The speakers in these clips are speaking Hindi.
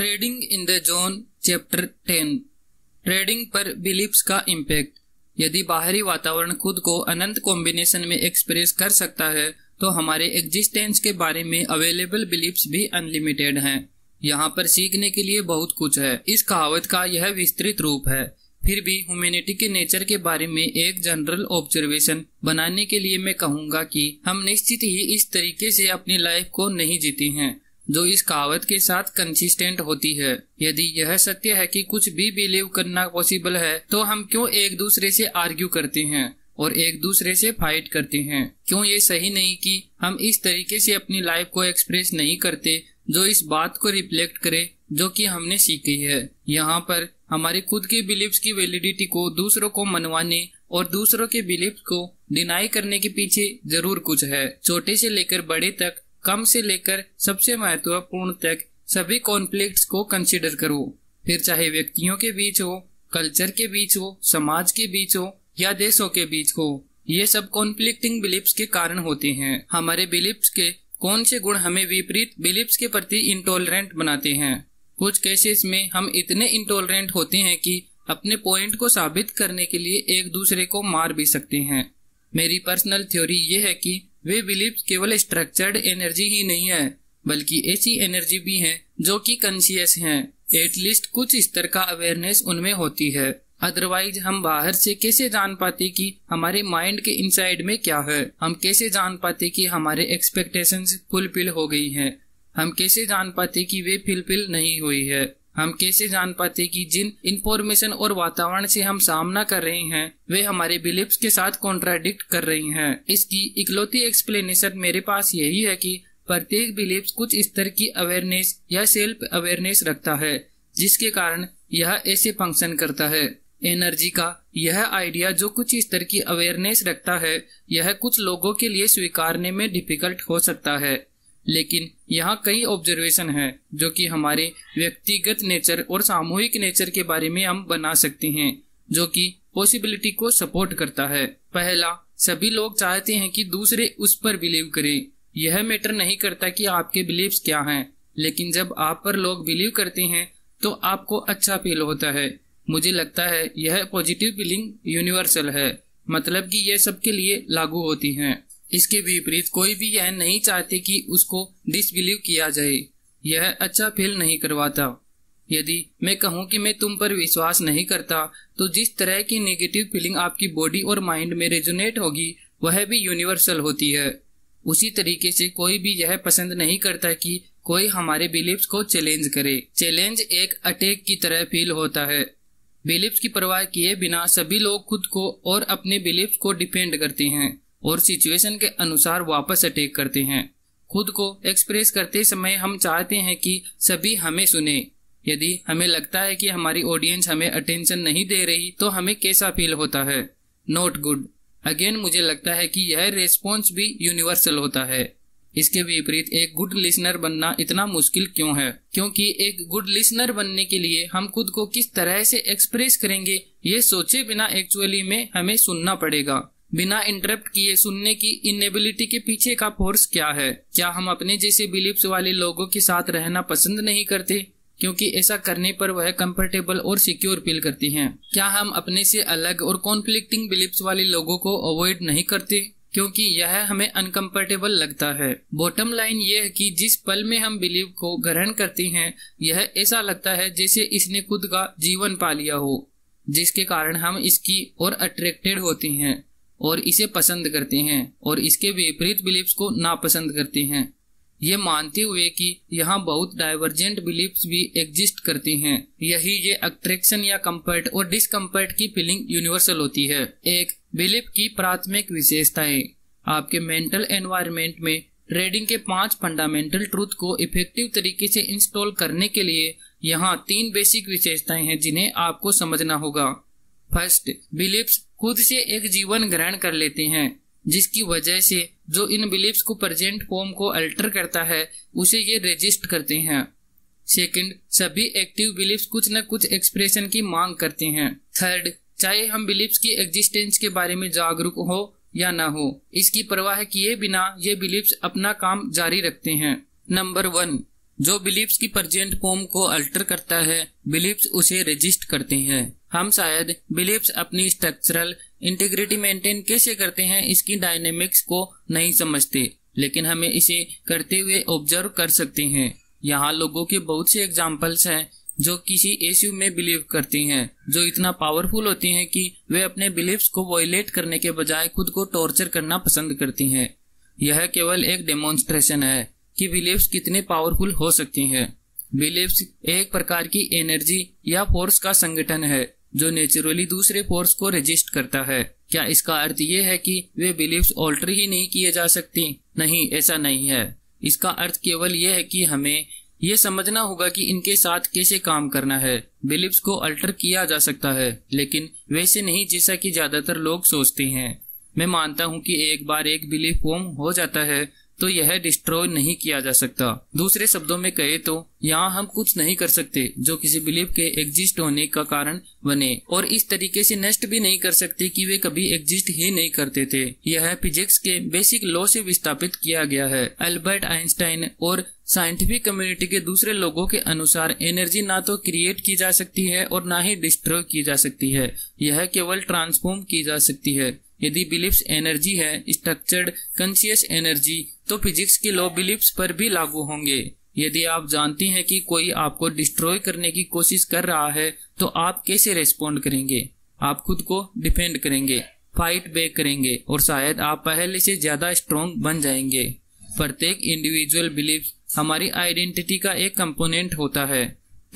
Trading in the zone chapter ten trading पर बिलीप्स का इम्पैक्ट यदि बाहरी वातावरण खुद को अनंत कॉम्बिनेशन में एक्सप्रेस कर सकता है तो हमारे एग्जिस्टेंस के बारे में अवेलेबल बिलीप भी अनलिमिटेड हैं। यहाँ पर सीखने के लिए बहुत कुछ है इस कहावत का यह विस्तृत रूप है फिर भी ह्यूमेनिटी के नेचर के बारे में एक जनरल ऑब्जर्वेशन बनाने के लिए मैं कहूँगा कि हम निश्चित ही इस तरीके से अपनी लाइफ को नहीं जीती हैं जो इस कहावत के साथ कंसिस्टेंट होती है यदि यह सत्य है कि कुछ भी बिलीव करना पॉसिबल है तो हम क्यों एक दूसरे से आर्ग्यू करते हैं और एक दूसरे से फाइट करते हैं क्यों ये सही नहीं कि हम इस तरीके से अपनी लाइफ को एक्सप्रेस नहीं करते जो इस बात को रिफ्लेक्ट करे जो कि हमने सीखी है यहाँ पर हमारी खुद के बिलीव्स की वैलिडिटी को दूसरों को मनवाने और दूसरों के बिलीव को डिनाई करने के पीछे जरूर कुछ है छोटे से लेकर बड़े तक कम से लेकर सबसे महत्वपूर्ण तक सभी कॉन्फ्लिक्ट को कंसिडर करो फिर चाहे व्यक्तियों के बीच हो कल्चर के बीच हो समाज के बीच हो या देशों के बीच हो ये सब कॉन्फ्लिक्टिंग बिलीफ्स के कारण होते हैं हमारे बिलीफ्स के कौन से गुण हमें विपरीत बिलीफ्स के प्रति इंटॉलरेंट बनाते हैं कुछ केसेस में हम इतने इंटॉलरेंट होते हैं कि अपने पॉइंट को साबित करने के लिए एक दूसरे को मार भी सकते हैं मेरी पर्सनल थ्योरी ये है कि वे बिलीव केवल स्ट्रक्चर्ड एनर्जी ही नहीं है बल्कि ऐसी एनर्जी भी है जो कि कंशियस है एटलीस्ट कुछ स्तर का अवेयरनेस उनमें होती है अदरवाइज हम बाहर से कैसे जान पाते कि हमारे माइंड के इनसाइड में क्या है हम कैसे जान पाते कि हमारे एक्सपेक्टेशंस फुलफिल हो गई हैं हम कैसे जान पाते कि वे फुलफिल नहीं हुई है हम कैसे जान पाते कि जिन इंफॉर्मेशन और वातावरण से हम सामना कर रहे हैं वे हमारे बिलीफ के साथ कॉन्ट्राडिक्ट कर रही हैं इसकी इकलौती एक्सप्लेनेशन मेरे पास यही है कि प्रत्येक बिलीफ कुछ स्तर की अवेयरनेस या सेल्फ अवेयरनेस रखता है जिसके कारण यह ऐसे फंक्शन करता है एनर्जी का यह आइडिया जो कुछ स्तर की अवेयरनेस रखता है यह कुछ लोगों के लिए स्वीकारने में डिफिकल्ट हो सकता है लेकिन यहाँ कई ऑब्जर्वेशन है जो कि हमारे व्यक्तिगत नेचर और सामूहिक नेचर के बारे में हम बना सकते हैं जो कि पॉसिबिलिटी को सपोर्ट करता है पहला सभी लोग चाहते हैं कि दूसरे उस पर बिलीव करें यह मैटर नहीं करता कि आपके बिलीव्स क्या हैं लेकिन जब आप पर लोग बिलीव करते हैं तो आपको अच्छा फील होता है मुझे लगता है यह पॉजिटिव फीलिंग यूनिवर्सल है मतलब कि यह सबके लिए लागू होती है इसके विपरीत कोई भी यह नहीं चाहते कि उसको डिसबिलीव किया जाए यह अच्छा फील नहीं करवाता यदि मैं कहूँ कि मैं तुम पर विश्वास नहीं करता तो जिस तरह की नेगेटिव फीलिंग आपकी बॉडी और माइंड में रेजोनेट होगी वह भी यूनिवर्सल होती है उसी तरीके से कोई भी यह पसंद नहीं करता कि कोई हमारे बिलीव को चैलेंज करे चैलेंज एक अटैक की तरह फील होता है बिलीव की परवाह किए बिना सभी लोग खुद को और अपने बिलीफ को डिपेंड करते हैं और सिचुएशन के अनुसार वापस अटैक करते हैं खुद को एक्सप्रेस करते समय हम चाहते हैं कि सभी हमें सुने यदि हमें लगता है कि हमारी ऑडियंस हमें अटेंशन नहीं दे रही तो हमें कैसा फील होता है नॉट गुड अगेन मुझे लगता है कि यह रेस्पॉन्स भी यूनिवर्सल होता है इसके विपरीत एक गुड लिसनर बनना इतना मुश्किल क्यों है क्योंकि एक गुड लिसनर बनने के लिए हम खुद को किस तरह से एक्सप्रेस करेंगे ये सोचे बिना एक्चुअली में हमें सुनना पड़ेगा बिना इंटरप्ट किए सुनने की इनेबिलिटी के पीछे का फोर्स क्या है क्या हम अपने जैसे बिलीव्स वाले लोगों के साथ रहना पसंद नहीं करते क्योंकि ऐसा करने पर वह कंफर्टेबल और सिक्योर फील करती हैं। क्या हम अपने से अलग और कॉन्फ्लिक्टिंग बिलीव्स वाले लोगों को अवॉइड नहीं करते क्योंकि यह हमें अनकंफर्टेबल लगता है बॉटम लाइन यह है कि जिस पल में हम बिलीव को ग्रहण करते हैं यह ऐसा लगता है जैसे इसने खुद का जीवन पा लिया हो जिसके कारण हम इसकी और अट्रैक्टेड होते हैं और इसे पसंद करते हैं और इसके विपरीत बिलीफ्स को नापसंद करते हैं ये मानते हुए कि यहाँ बहुत डाइवर्जेंट बिलीफ्स भी एग्जिस्ट करती हैं। यही ये अट्रैक्शन या कंफर्ट और डिसकंफर्ट की फीलिंग यूनिवर्सल होती है एक बिलीफ की प्राथमिक विशेषताएं आपके मेंटल एनवायरमेंट में ट्रेडिंग के पांच फंडामेंटल ट्रूथ को इफेक्टिव तरीके से इंस्टॉल करने के लिए यहाँ तीन बेसिक विशेषताएं हैं जिन्हें आपको समझना होगा फर्स्ट बिलीव्स खुद से एक जीवन ग्रहण कर लेते हैं जिसकी वजह से जो इन बिलीफ को प्रेजेंट फॉर्म को अल्टर करता है उसे ये रजिस्ट करते हैं सेकंड सभी एक्टिव बिलीफ कुछ न कुछ एक्सप्रेशन की मांग करते हैं थर्ड चाहे हम बिलीफ की एग्जिस्टेंस के बारे में जागरूक हो या ना हो इसकी परवाह किए बिना ये बिलीफ अपना काम जारी रखते हैं नंबर वन जो बिलीफ की प्रजेंट फॉर्म को अल्टर करता है बिलीफ उसे रजिस्ट करते हैं हम शायद बिलीव्स अपनी स्ट्रक्चरल इंटीग्रिटी मेंटेन कैसे करते हैं इसकी डायनेमिक्स को नहीं समझते लेकिन हमें इसे करते हुए ऑब्जर्व कर सकते हैं यहाँ लोगों के बहुत से एग्जाम्पल्स हैं जो किसी इश्यू में बिलीव करती हैं जो इतना पावरफुल होती हैं कि वे अपने बिलीव्स को वॉयलेट करने के बजाय खुद को टॉर्चर करना पसंद करती हैं यह केवल एक डेमोन्स्ट्रेशन है कि बिलीव्स कितने पावरफुल हो सकती हैं। बिलीव्स एक प्रकार की एनर्जी या फोर्स का संगठन है जो नेचुरली दूसरे फोर्स को रजिस्ट करता है क्या इसका अर्थ ये है कि वे बिलीव्स ऑल्टर ही नहीं किए जा सकती नहीं ऐसा नहीं है इसका अर्थ केवल यह है कि हमें ये समझना होगा कि इनके साथ कैसे काम करना है बिलीव्स को अल्टर किया जा सकता है लेकिन वैसे नहीं जैसा कि ज्यादातर लोग सोचते हैं मैं मानता हूँ कि एक बार एक बिलीफ फॉर्म हो जाता है तो यह डिस्ट्रॉय नहीं किया जा सकता दूसरे शब्दों में कहे तो यहाँ हम कुछ नहीं कर सकते जो किसी बिलीफ के एग्जिस्ट होने का कारण बने और इस तरीके से नष्ट भी नहीं कर सकते कि वे कभी एग्जिस्ट ही नहीं करते थे यह फिजिक्स के बेसिक लॉ से विस्थापित किया गया है अल्बर्ट आइंस्टाइन और साइंटिफिक कम्युनिटी के दूसरे लोगों के अनुसार एनर्जी ना तो क्रिएट की जा सकती है और ना ही डिस्ट्रॉय की जा सकती है यह केवल ट्रांसफॉर्म की जा सकती है यदि बिलीव्स एनर्जी है स्ट्रक्चर्ड कंशियस एनर्जी तो फिजिक्स के लॉ बिलीव्स पर भी लागू होंगे यदि आप जानते हैं कि कोई आपको डिस्ट्रॉय करने की कोशिश कर रहा है तो आप कैसे रेस्पोंड करेंगे आप खुद को डिफेंड करेंगे फाइट बैक करेंगे और शायद आप पहले से ज्यादा स्ट्रोंग बन जाएंगे प्रत्येक इंडिविजुअल बिलीफ हमारी आइडेंटिटी का एक कंपोनेंट होता है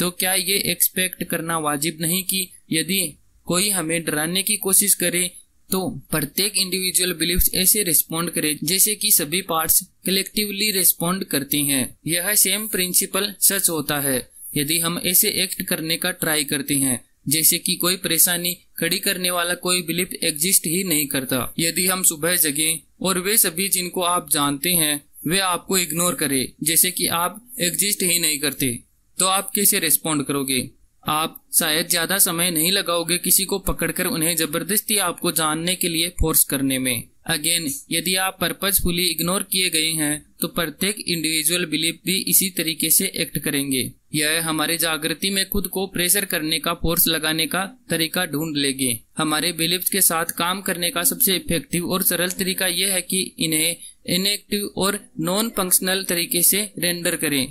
तो क्या ये एक्सपेक्ट करना वाजिब नहीं कि यदि कोई हमें डराने की कोशिश करे तो प्रत्येक इंडिविजुअल बिलीफ ऐसे रिस्पोंड करे जैसे कि सभी पार्ट्स कलेक्टिवली रिस्पोंड करती हैं। यह सेम प्रिंसिपल सच होता है यदि हम ऐसे एक्ट करने का ट्राई करते हैं जैसे कि कोई परेशानी खड़ी करने वाला कोई बिलीफ एग्जिस्ट ही नहीं करता यदि हम सुबह जगे और वे सभी जिनको आप जानते हैं वे आपको इग्नोर करे जैसे कि आप एग्जिस्ट ही नहीं करते तो आप कैसे रिस्पोंड करोगे आप शायद ज्यादा समय नहीं लगाओगे किसी को पकड़कर उन्हें जबरदस्ती आपको जानने के लिए फोर्स करने में अगेन यदि आप पर्पजफुली इग्नोर किए गए हैं तो प्रत्येक इंडिविजुअल बिलीफ भी इसी तरीके से एक्ट करेंगे यह हमारे जागृति में खुद को प्रेशर करने का फोर्स लगाने का तरीका ढूंढ लेगी हमारे बिलीफ के साथ काम करने का सबसे इफेक्टिव और सरल तरीका यह है कि इन्हें इनएक्टिव और नॉन फंक्शनल तरीके से रेंडर करें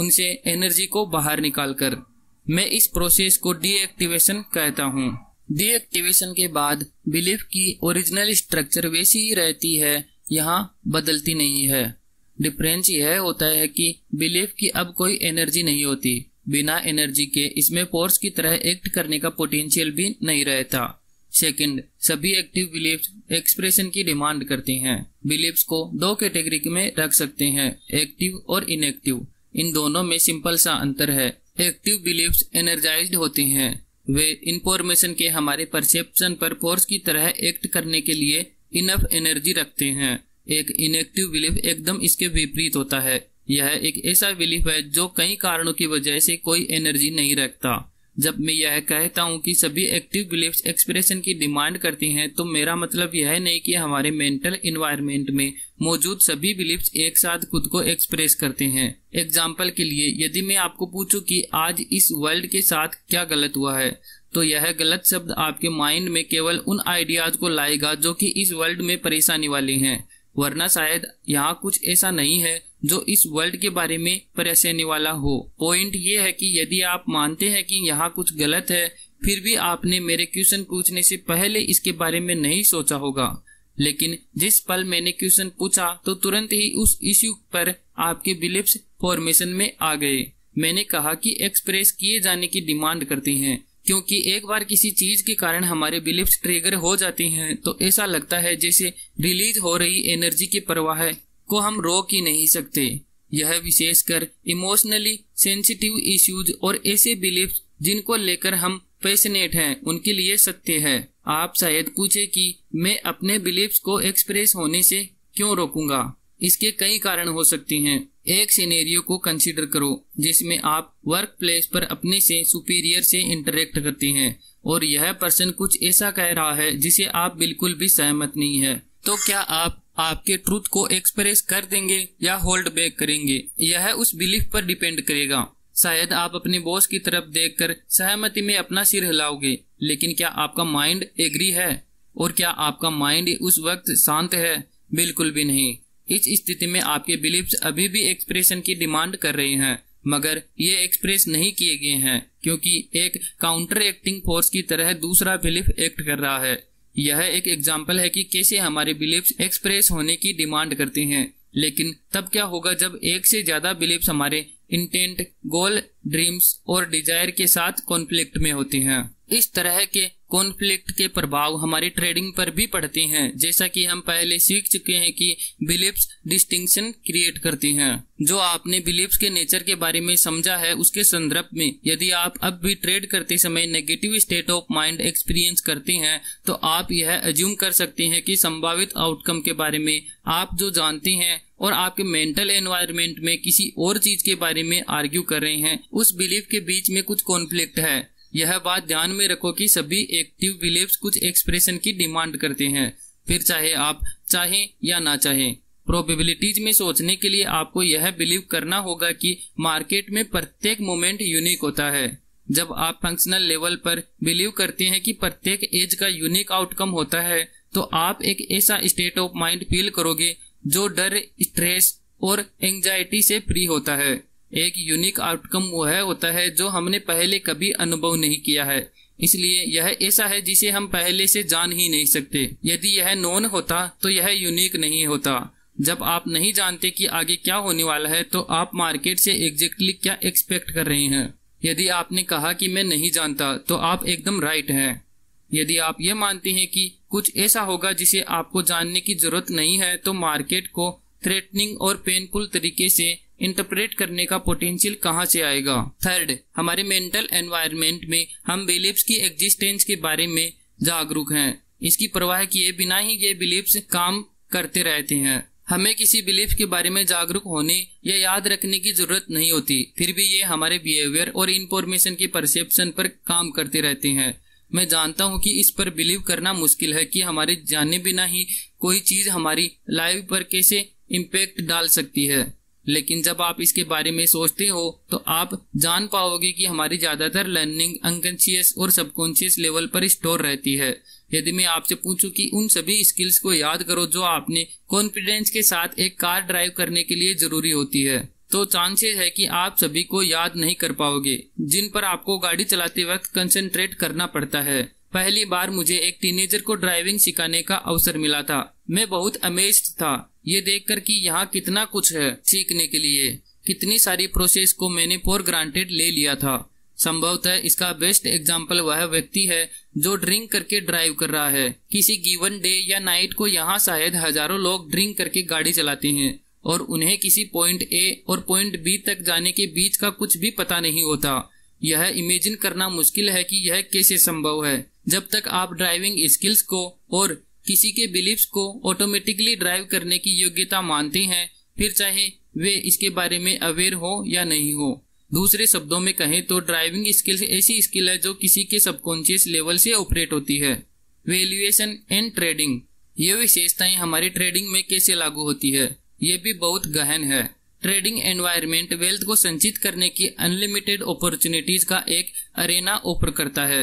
उनसे एनर्जी को बाहर निकालकर मैं इस प्रोसेस को डीएक्टिवेशन कहता हूँ डीएक्टिवेशन के बाद बिलीफ की ओरिजिनल स्ट्रक्चर वैसी ही रहती है यहाँ बदलती नहीं है डिफरेंस यह होता है कि बिलीफ की अब कोई एनर्जी नहीं होती बिना एनर्जी के इसमें फोर्स की तरह एक्ट करने का पोटेंशियल भी नहीं रहता सेकंड सभी एक्टिव बिलीफ एक्सप्रेशन की डिमांड करते हैं बिलीफ को दो कैटेगरी में रख सकते हैं एक्टिव और इनएक्टिव इन दोनों में सिंपल सा अंतर है एक्टिव बिलीव्स एनर्जाइज होती हैं वे इंफॉर्मेशन के हमारे परसेप्शन पर फोर्स की तरह एक्ट करने के लिए इनफ एनर्जी रखते हैं एक इनएक्टिव बिलीफ एकदम इसके विपरीत होता है यह एक ऐसा बिलीफ है जो कई कारणों की वजह से कोई एनर्जी नहीं रखता जब मैं यह कहता हूँ कि सभी एक्टिव बिलीफ एक्सप्रेशन की डिमांड करती हैं तो मेरा मतलब यह नहीं कि हमारे मेंटल इन्वायरमेंट में मौजूद सभी बिलीफ एक साथ खुद को एक्सप्रेस करते हैं एग्जाम्पल के लिए यदि मैं आपको पूछूं कि आज इस वर्ल्ड के साथ क्या गलत हुआ है तो यह गलत शब्द आपके माइंड में केवल उन आइडियाज को लाएगा जो कि इस वर्ल्ड में परेशानी वाले हैं वरना शायद यहाँ कुछ ऐसा नहीं है जो इस वर्ल्ड के बारे में परेशानी वाला हो पॉइंट ये है कि यदि आप मानते हैं कि यहाँ कुछ गलत है फिर भी आपने मेरे क्वेश्चन पूछने से पहले इसके बारे में नहीं सोचा होगा लेकिन जिस पल मैंने क्वेश्चन पूछा तो तुरंत ही उस इश्यू पर आपके बिलिप्स फॉर्मेशन में आ गए मैंने कहा कि एक्सप्रेस किए जाने की डिमांड करती हैं क्योंकि एक बार किसी चीज के कारण हमारे बिलिप्स ट्रिगर हो जाती हैं तो ऐसा लगता है जैसे रिलीज हो रही एनर्जी की परवाह को हम रोक ही नहीं सकते यह विशेषकर इमोशनली सेंसिटिव इश्यूज और ऐसे बिलीफ जिनको लेकर हम पैशनेट हैं उनके लिए सत्य है आप शायद पूछे कि मैं अपने बिलीफ को एक्सप्रेस होने से क्यों रोकूंगा इसके कई कारण हो सकते हैं एक सिनेरियो को कंसीडर करो जिसमें आप वर्क प्लेस पर अपने से सुपीरियर से इंटरेक्ट करते हैं और यह पर्सन कुछ ऐसा कह रहा है जिसे आप बिल्कुल भी सहमत नहीं है तो क्या आप आपके ट्रूथ को एक्सप्रेस कर देंगे या होल्ड बैक करेंगे यह उस बिलीफ पर डिपेंड करेगा शायद आप अपने बॉस की तरफ देखकर सहमति में अपना सिर हिलाओगे लेकिन क्या आपका माइंड एग्री है और क्या आपका माइंड उस वक्त शांत है बिल्कुल भी नहीं इस स्थिति में आपके बिलीफ अभी भी एक्सप्रेशन की डिमांड कर रहे हैं मगर ये एक्सप्रेस नहीं किए गए हैं क्योंकि एक काउंटर एक्टिंग फोर्स की तरह दूसरा बिलीफ एक्ट कर रहा है यह एक एग्जाम्पल है कि कैसे हमारे बिलीव एक्सप्रेस होने की डिमांड करते हैं लेकिन तब क्या होगा जब एक से ज्यादा बिलीफ हमारे इंटेंट गोल ड्रीम्स और डिजायर के साथ कॉन्फ्लिक्ट में होते हैं इस तरह के कॉन्फ्लिक्ट के प्रभाव हमारी ट्रेडिंग पर भी पड़ते हैं जैसा कि हम पहले सीख चुके हैं कि बिलीफ्स डिस्टिंक्शन क्रिएट करती हैं जो आपने बिलीफ्स के नेचर के बारे में समझा है उसके संदर्भ में यदि आप अब भी ट्रेड करते समय negative state of mind experience करते हैं तो आप यह एज्यूम कर सकते हैं कि संभावित आउटकम के बारे में आप जो जानते हैं और आपके मेंटल एनवायरमेंट में किसी और चीज के बारे में आर्ग्यू कर रहे हैं उस बिलीफ के बीच में कुछ कॉन्फ्लिक्ट है यह बात ध्यान में रखो कि सभी एक्टिव बिलीव कुछ एक्सप्रेशन की डिमांड करते हैं फिर चाहे आप चाहें या ना चाहें प्रोबेबिलिटीज में सोचने के लिए आपको यह बिलीव करना होगा कि मार्केट में प्रत्येक मोमेंट यूनिक होता है जब आप फंक्शनल लेवल पर बिलीव करते हैं कि प्रत्येक एज का यूनिक आउटकम होता है तो आप एक ऐसा स्टेट ऑफ माइंड फील करोगे जो डर स्ट्रेस और एंजाइटी से फ्री होता है एक यूनिक आउटकम वो है होता है जो हमने पहले कभी अनुभव नहीं किया है इसलिए यह ऐसा है जिसे हम पहले से जान ही नहीं सकते यदि यह नॉन होता तो यह यूनिक नहीं होता जब आप नहीं जानते कि आगे क्या होने वाला है तो आप मार्केट से एग्जेक्टली क्या एक्सपेक्ट कर रहे हैं यदि आपने कहा कि मैं नहीं जानता तो आप एकदम राइट हैं यदि आप ये मानते हैं कि कुछ ऐसा होगा जिसे आपको जानने की जरूरत नहीं है तो मार्केट को थ्रेटनिंग और पेनफुल तरीके से इंटरप्रेट करने का पोटेंशियल कहाँ से आएगा थर्ड हमारे मेंटल एनवायरनमेंट में हम बिलीव्स की एग्जिस्टेंस के बारे में जागरूक हैं इसकी परवाह किए बिना ही ये बिलीव्स काम करते रहते हैं हमें किसी बिलीफ के बारे में जागरूक होने या याद रखने की जरूरत नहीं होती फिर भी ये हमारे बिहेवियर और इन्फॉर्मेशन के परसेप्शन पर काम करते रहते हैं मैं जानता हूँ कि इस पर बिलीव करना मुश्किल है कि हमारे जाने बिना ही कोई चीज हमारी लाइफ पर कैसे इम्पेक्ट डाल सकती है लेकिन जब आप इसके बारे में सोचते हो तो आप जान पाओगे कि हमारी ज्यादातर लर्निंग अनकॉन्शियस और सबकॉन्शियस लेवल पर स्टोर रहती है यदि मैं आपसे पूछूं कि उन सभी स्किल्स को याद करो जो आपने कॉन्फिडेंस के साथ एक कार ड्राइव करने के लिए जरूरी होती है तो चांसेस है कि आप सभी को याद नहीं कर पाओगे जिन पर आपको गाड़ी चलाते वक्त कंसंट्रेट करना पड़ता है पहली बार मुझे एक टीनेजर को ड्राइविंग सिखाने का अवसर मिला था मैं बहुत अमेज था ये देखकर कि यहाँ कितना कुछ है सीखने के लिए कितनी सारी प्रोसेस को मैंने फॉर ग्रांटेड ले लिया था संभवतः इसका बेस्ट एग्जाम्पल वह व्यक्ति है जो ड्रिंक करके ड्राइव कर रहा है किसी गिवन डे या नाइट को यहाँ शायद हजारों लोग ड्रिंक करके गाड़ी चलाते हैं और उन्हें किसी पॉइंट ए और पॉइंट बी तक जाने के बीच का कुछ भी पता नहीं होता यह इमेजिन करना मुश्किल है कि यह कैसे संभव है जब तक आप ड्राइविंग स्किल्स को और किसी के बिलीव को ऑटोमेटिकली ड्राइव करने की योग्यता मानते हैं फिर चाहे वे इसके बारे में अवेयर हो या नहीं हो दूसरे शब्दों में कहें तो ड्राइविंग स्किल्स ऐसी स्किल है जो किसी के सबकॉन्शियस लेवल से ऑपरेट होती है वेल्युएशन एंड ट्रेडिंग ये विशेषताएं हमारी ट्रेडिंग में कैसे लागू होती है ये भी बहुत गहन है ट्रेडिंग एनवायरमेंट वेल्थ को संचित करने की अनलिमिटेड अपॉर्चुनिटीज का एक अरेना ऑफर करता है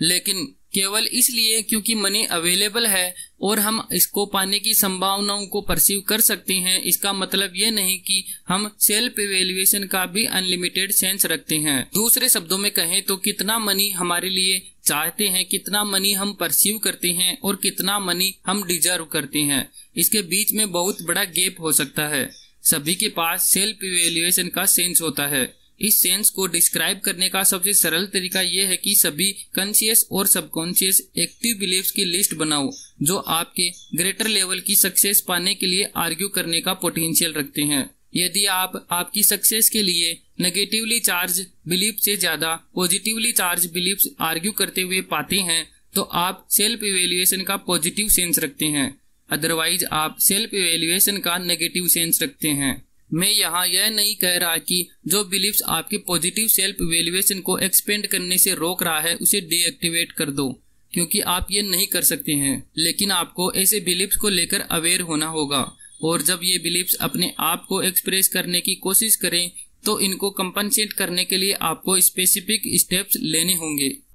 लेकिन केवल इसलिए क्योंकि मनी अवेलेबल है और हम इसको पाने की संभावनाओं को परसीव कर सकते हैं इसका मतलब ये नहीं कि हम सेल्फ इवेल्युएशन का भी अनलिमिटेड सेंस रखते हैं दूसरे शब्दों में कहें तो कितना मनी हमारे लिए चाहते हैं कितना मनी हम परसीव करते हैं और कितना मनी हम डिजर्व करते हैं इसके बीच में बहुत बड़ा गैप हो सकता है सभी के पास सेल्फ इवेल्युएशन का सेंस होता है इस सेंस को डिस्क्राइब करने का सबसे सरल तरीका यह है कि सभी कॉन्शियस और सबकॉन्शियस एक्टिव बिलीव्स की लिस्ट बनाओ जो आपके ग्रेटर लेवल की सक्सेस पाने के लिए आर्ग्यू करने का पोटेंशियल रखते हैं यदि आप आपकी सक्सेस के लिए नेगेटिवली चार्ज बिलीफ से ज्यादा पॉजिटिवली चार्ज बिलीव आर्ग्यू करते हुए पाते हैं तो आप सेल्फ इवेल्युएशन का पॉजिटिव सेंस रखते हैं अदरवाइज आप सेल्फ इवेल्युएशन का नेगेटिव सेंस रखते हैं मैं यहाँ यह नहीं कह रहा कि जो बिलीव आपके पॉजिटिव सेल्फ वेल्युएशन को एक्सपेंड करने से रोक रहा है उसे डीएक्टिवेट कर दो क्योंकि आप ये नहीं कर सकते हैं लेकिन आपको ऐसे बिलीफ को लेकर अवेयर होना होगा और जब ये बिलीव अपने आप को एक्सप्रेस करने की कोशिश करें तो इनको कंपनसेट करने के लिए आपको स्पेसिफिक स्टेप्स लेने होंगे